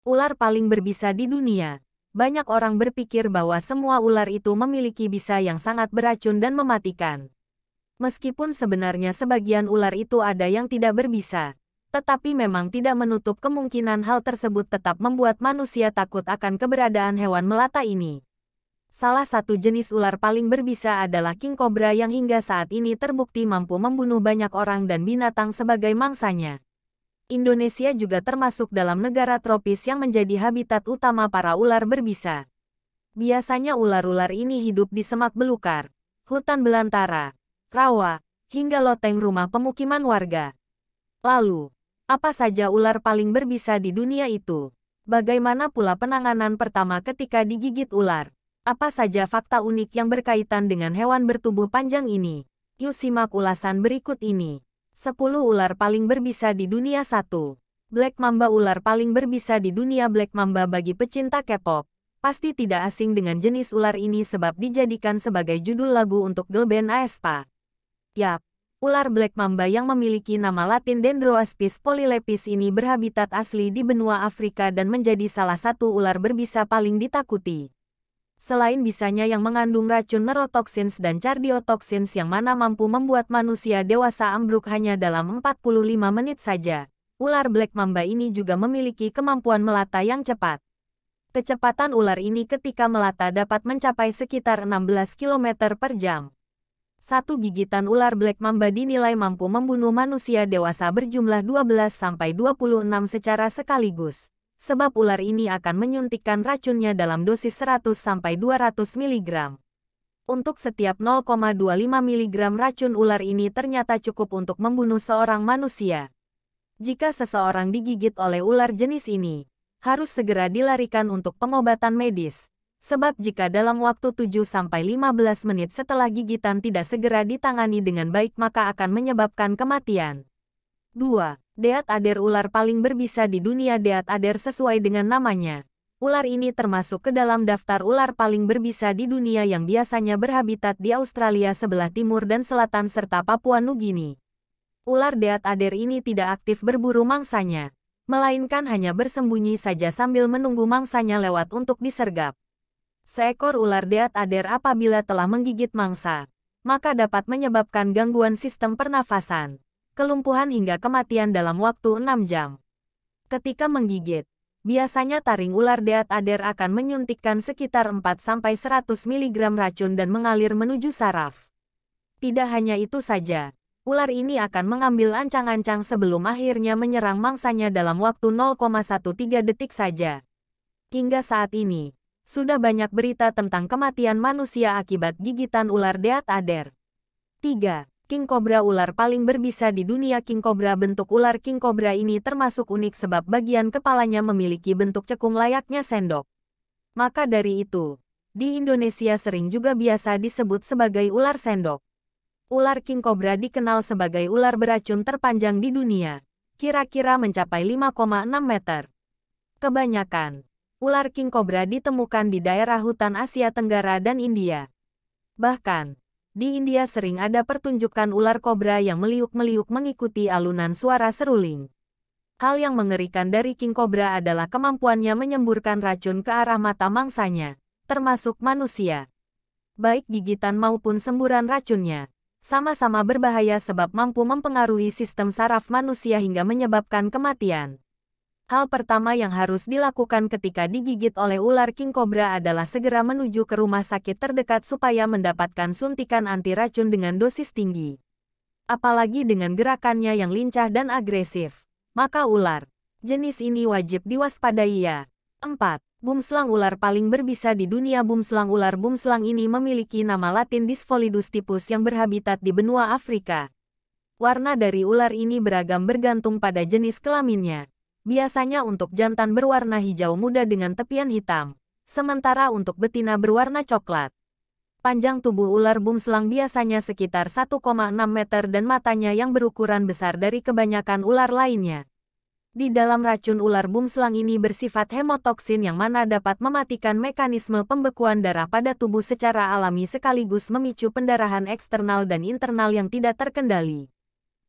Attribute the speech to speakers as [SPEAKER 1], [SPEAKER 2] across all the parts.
[SPEAKER 1] Ular paling berbisa di dunia. Banyak orang berpikir bahwa semua ular itu memiliki bisa yang sangat beracun dan mematikan. Meskipun sebenarnya sebagian ular itu ada yang tidak berbisa, tetapi memang tidak menutup kemungkinan hal tersebut tetap membuat manusia takut akan keberadaan hewan melata ini. Salah satu jenis ular paling berbisa adalah king cobra yang hingga saat ini terbukti mampu membunuh banyak orang dan binatang sebagai mangsanya. Indonesia juga termasuk dalam negara tropis yang menjadi habitat utama para ular berbisa. Biasanya ular-ular ini hidup di semak belukar, hutan belantara, rawa, hingga loteng rumah pemukiman warga. Lalu, apa saja ular paling berbisa di dunia itu? Bagaimana pula penanganan pertama ketika digigit ular? Apa saja fakta unik yang berkaitan dengan hewan bertubuh panjang ini? Yuk simak ulasan berikut ini. 10 ular paling berbisa di dunia 1. Black Mamba ular paling berbisa di dunia Black Mamba bagi pecinta K-pop. Pasti tidak asing dengan jenis ular ini sebab dijadikan sebagai judul lagu untuk girl band Aespa. Yap, ular Black Mamba yang memiliki nama latin Dendroaspis polylepis ini berhabitat asli di benua Afrika dan menjadi salah satu ular berbisa paling ditakuti selain bisanya yang mengandung racun neurotoxins dan cardiotoxins yang mana mampu membuat manusia dewasa ambruk hanya dalam 45 menit saja, ular black mamba ini juga memiliki kemampuan melata yang cepat. Kecepatan ular ini ketika melata dapat mencapai sekitar 16 km per jam. Satu gigitan ular black mamba dinilai mampu membunuh manusia dewasa berjumlah 12-26 secara sekaligus sebab ular ini akan menyuntikkan racunnya dalam dosis 100-200 mg. Untuk setiap 0,25 mg racun ular ini ternyata cukup untuk membunuh seorang manusia. Jika seseorang digigit oleh ular jenis ini, harus segera dilarikan untuk pengobatan medis. Sebab jika dalam waktu 7-15 menit setelah gigitan tidak segera ditangani dengan baik maka akan menyebabkan kematian. 2. Deat Ader ular paling berbisa di dunia Deat Ader sesuai dengan namanya. Ular ini termasuk ke dalam daftar ular paling berbisa di dunia yang biasanya berhabitat di Australia sebelah timur dan selatan serta Papua Nugini. Ular Deat Ader ini tidak aktif berburu mangsanya, melainkan hanya bersembunyi saja sambil menunggu mangsanya lewat untuk disergap. Seekor ular Deat Ader apabila telah menggigit mangsa, maka dapat menyebabkan gangguan sistem pernafasan kelumpuhan hingga kematian dalam waktu 6 jam. Ketika menggigit, biasanya taring ular deat ader akan menyuntikkan sekitar 4-100 mg racun dan mengalir menuju saraf. Tidak hanya itu saja, ular ini akan mengambil ancang-ancang sebelum akhirnya menyerang mangsanya dalam waktu 0,13 detik saja. Hingga saat ini, sudah banyak berita tentang kematian manusia akibat gigitan ular deat ader. 3. King Cobra ular paling berbisa di dunia King Cobra bentuk ular King Cobra ini termasuk unik sebab bagian kepalanya memiliki bentuk cekung layaknya sendok. Maka dari itu, di Indonesia sering juga biasa disebut sebagai ular sendok. Ular King Cobra dikenal sebagai ular beracun terpanjang di dunia, kira-kira mencapai 5,6 meter. Kebanyakan, ular King Cobra ditemukan di daerah hutan Asia Tenggara dan India. Bahkan, di India sering ada pertunjukan ular kobra yang meliuk-meliuk mengikuti alunan suara seruling. Hal yang mengerikan dari King Cobra adalah kemampuannya menyemburkan racun ke arah mata mangsanya, termasuk manusia. Baik gigitan maupun semburan racunnya, sama-sama berbahaya sebab mampu mempengaruhi sistem saraf manusia hingga menyebabkan kematian. Hal pertama yang harus dilakukan ketika digigit oleh ular king cobra adalah segera menuju ke rumah sakit terdekat supaya mendapatkan suntikan anti racun dengan dosis tinggi. Apalagi dengan gerakannya yang lincah dan agresif. Maka ular jenis ini wajib diwaspadai ya. 4. Bumselang ular paling berbisa di dunia Bumselang ular Bumselang ini memiliki nama latin Disfolidus typus yang berhabitat di benua Afrika. Warna dari ular ini beragam bergantung pada jenis kelaminnya biasanya untuk jantan berwarna hijau muda dengan tepian hitam, sementara untuk betina berwarna coklat. Panjang tubuh ular bungselang biasanya sekitar 1,6 meter dan matanya yang berukuran besar dari kebanyakan ular lainnya. Di dalam racun ular bungselang ini bersifat hemotoksin yang mana dapat mematikan mekanisme pembekuan darah pada tubuh secara alami sekaligus memicu pendarahan eksternal dan internal yang tidak terkendali.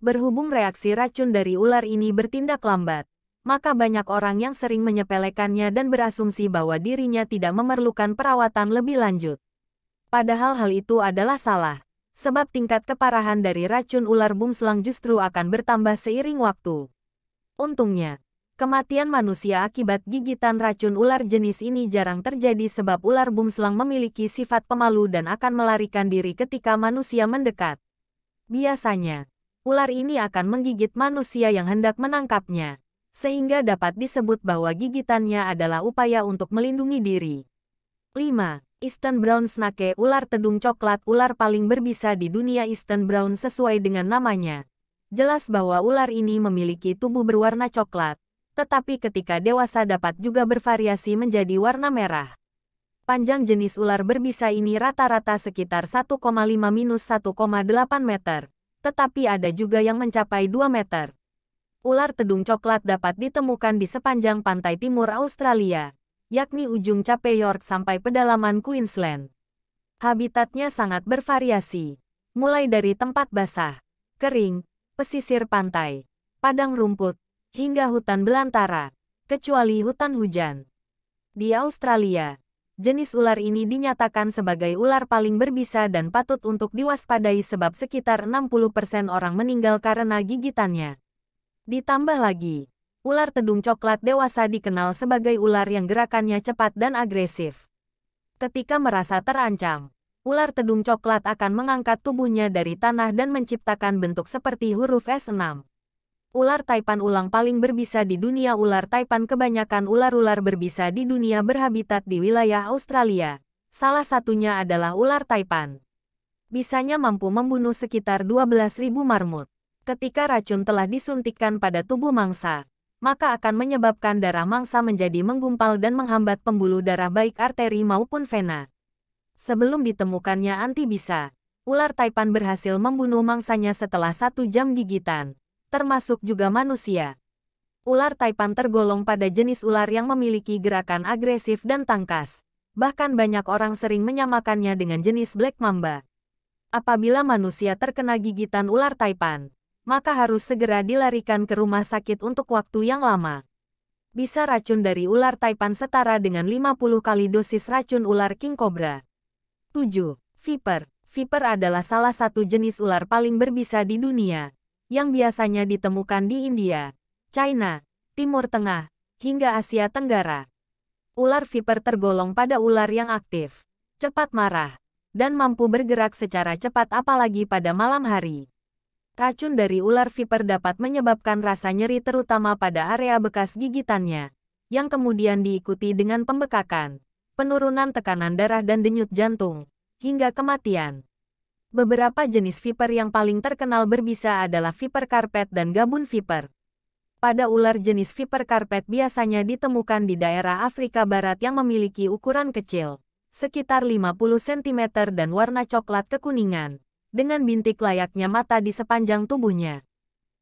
[SPEAKER 1] Berhubung reaksi racun dari ular ini bertindak lambat, maka banyak orang yang sering menyepelekannya dan berasumsi bahwa dirinya tidak memerlukan perawatan lebih lanjut. Padahal hal itu adalah salah, sebab tingkat keparahan dari racun ular bumslang justru akan bertambah seiring waktu. Untungnya, kematian manusia akibat gigitan racun ular jenis ini jarang terjadi sebab ular bumslang memiliki sifat pemalu dan akan melarikan diri ketika manusia mendekat. Biasanya, ular ini akan menggigit manusia yang hendak menangkapnya sehingga dapat disebut bahwa gigitannya adalah upaya untuk melindungi diri. 5. Eastern Brown Snake Ular Tedung Coklat Ular paling berbisa di dunia Eastern Brown sesuai dengan namanya. Jelas bahwa ular ini memiliki tubuh berwarna coklat, tetapi ketika dewasa dapat juga bervariasi menjadi warna merah. Panjang jenis ular berbisa ini rata-rata sekitar 1,5-1,8 meter, tetapi ada juga yang mencapai 2 meter ular tedung coklat dapat ditemukan di sepanjang pantai timur Australia, yakni ujung Cape York sampai pedalaman Queensland. Habitatnya sangat bervariasi, mulai dari tempat basah, kering, pesisir pantai, padang rumput, hingga hutan belantara, kecuali hutan hujan. Di Australia, jenis ular ini dinyatakan sebagai ular paling berbisa dan patut untuk diwaspadai sebab sekitar 60% orang meninggal karena gigitannya. Ditambah lagi, ular tedung coklat dewasa dikenal sebagai ular yang gerakannya cepat dan agresif. Ketika merasa terancam, ular tedung coklat akan mengangkat tubuhnya dari tanah dan menciptakan bentuk seperti huruf S6. Ular taipan ulang paling berbisa di dunia Ular taipan kebanyakan ular-ular berbisa di dunia berhabitat di wilayah Australia. Salah satunya adalah ular taipan. Bisanya mampu membunuh sekitar 12.000 marmut ketika racun telah disuntikkan pada tubuh mangsa, maka akan menyebabkan darah mangsa menjadi menggumpal dan menghambat pembuluh darah baik arteri maupun vena. Sebelum ditemukannya antibisa, ular taipan berhasil membunuh mangsanya setelah satu jam gigitan, termasuk juga manusia. Ular taipan tergolong pada jenis ular yang memiliki gerakan agresif dan tangkas. Bahkan banyak orang sering menyamakannya dengan jenis black mamba. Apabila manusia terkena gigitan ular taipan, maka harus segera dilarikan ke rumah sakit untuk waktu yang lama. Bisa racun dari ular taipan setara dengan 50 kali dosis racun ular King Cobra. 7. Viper Viper adalah salah satu jenis ular paling berbisa di dunia, yang biasanya ditemukan di India, China, Timur Tengah, hingga Asia Tenggara. Ular viper tergolong pada ular yang aktif, cepat marah, dan mampu bergerak secara cepat apalagi pada malam hari. Racun dari ular viper dapat menyebabkan rasa nyeri terutama pada area bekas gigitannya, yang kemudian diikuti dengan pembekakan, penurunan tekanan darah dan denyut jantung, hingga kematian. Beberapa jenis viper yang paling terkenal berbisa adalah viper karpet dan gabun viper. Pada ular jenis viper karpet biasanya ditemukan di daerah Afrika Barat yang memiliki ukuran kecil, sekitar 50 cm dan warna coklat kekuningan dengan bintik layaknya mata di sepanjang tubuhnya.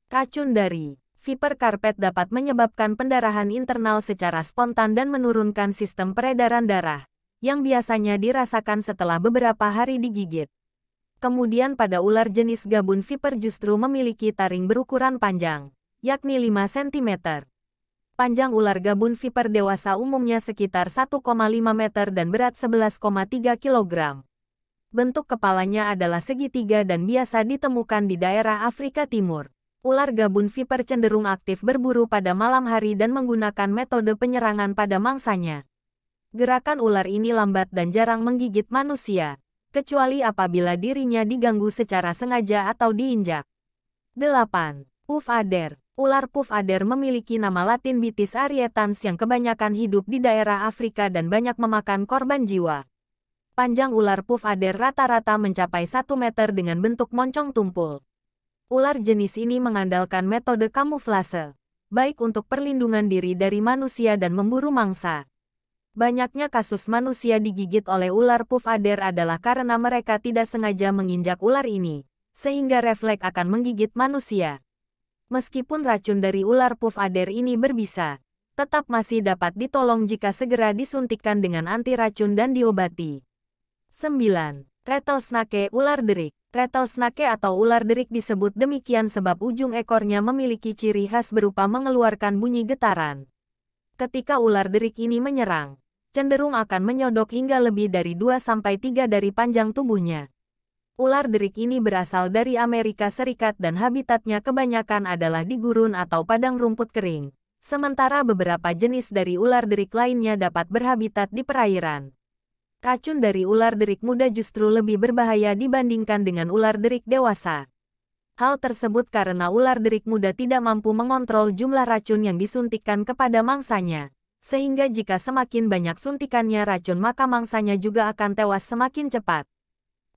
[SPEAKER 1] Racun dari Viper karpet dapat menyebabkan pendarahan internal secara spontan dan menurunkan sistem peredaran darah, yang biasanya dirasakan setelah beberapa hari digigit. Kemudian pada ular jenis gabun Viper justru memiliki taring berukuran panjang, yakni 5 cm. Panjang ular gabun viper dewasa umumnya sekitar 1,5 meter dan berat 11,3 kg bentuk kepalanya adalah segitiga dan biasa ditemukan di daerah Afrika Timur. Ular gabun viper cenderung aktif berburu pada malam hari dan menggunakan metode penyerangan pada mangsanya. Gerakan ular ini lambat dan jarang menggigit manusia, kecuali apabila dirinya diganggu secara sengaja atau diinjak. 8. Puff Adder Ular puff Adder memiliki nama latin Bitis arietans yang kebanyakan hidup di daerah Afrika dan banyak memakan korban jiwa. Panjang ular puff Adder rata-rata mencapai 1 meter dengan bentuk moncong tumpul. Ular jenis ini mengandalkan metode kamuflase, baik untuk perlindungan diri dari manusia dan memburu mangsa. Banyaknya kasus manusia digigit oleh ular puff Adder adalah karena mereka tidak sengaja menginjak ular ini, sehingga refleks akan menggigit manusia. Meskipun racun dari ular puff Adder ini berbisa, tetap masih dapat ditolong jika segera disuntikkan dengan anti racun dan diobati. 9. Rattlesnake ular derik Rattlesnake atau ular derik disebut demikian sebab ujung ekornya memiliki ciri khas berupa mengeluarkan bunyi getaran. Ketika ular derik ini menyerang, cenderung akan menyodok hingga lebih dari 2-3 dari panjang tubuhnya. Ular derik ini berasal dari Amerika Serikat dan habitatnya kebanyakan adalah di gurun atau padang rumput kering. Sementara beberapa jenis dari ular derik lainnya dapat berhabitat di perairan racun dari ular derik muda justru lebih berbahaya dibandingkan dengan ular derik dewasa. Hal tersebut karena ular derik muda tidak mampu mengontrol jumlah racun yang disuntikkan kepada mangsanya. Sehingga jika semakin banyak suntikannya racun maka mangsanya juga akan tewas semakin cepat.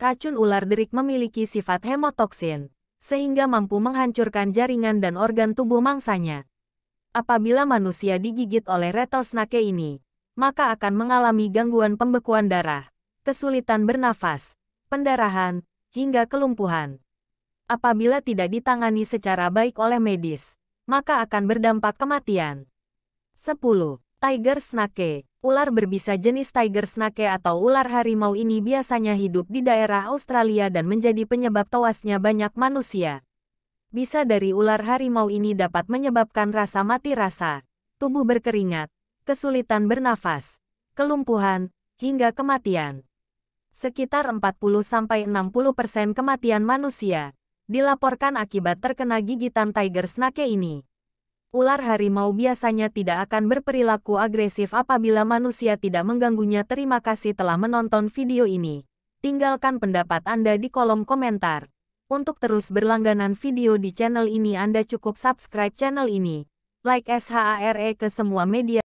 [SPEAKER 1] Racun ular derik memiliki sifat hemotoksin, sehingga mampu menghancurkan jaringan dan organ tubuh mangsanya. Apabila manusia digigit oleh rattlesnake ini, maka akan mengalami gangguan pembekuan darah, kesulitan bernafas, pendarahan, hingga kelumpuhan. Apabila tidak ditangani secara baik oleh medis, maka akan berdampak kematian. 10. Tiger Snake Ular berbisa jenis Tiger Snake atau ular harimau ini biasanya hidup di daerah Australia dan menjadi penyebab tewasnya banyak manusia. Bisa dari ular harimau ini dapat menyebabkan rasa mati rasa, tubuh berkeringat, kesulitan bernafas, kelumpuhan, hingga kematian. Sekitar 40-60% kematian manusia dilaporkan akibat terkena gigitan tiger snake ini. Ular harimau biasanya tidak akan berperilaku agresif apabila manusia tidak mengganggunya. Terima kasih telah menonton video ini. Tinggalkan pendapat Anda di kolom komentar. Untuk terus berlangganan video di channel ini Anda cukup subscribe channel ini. Like SHARE ke semua media.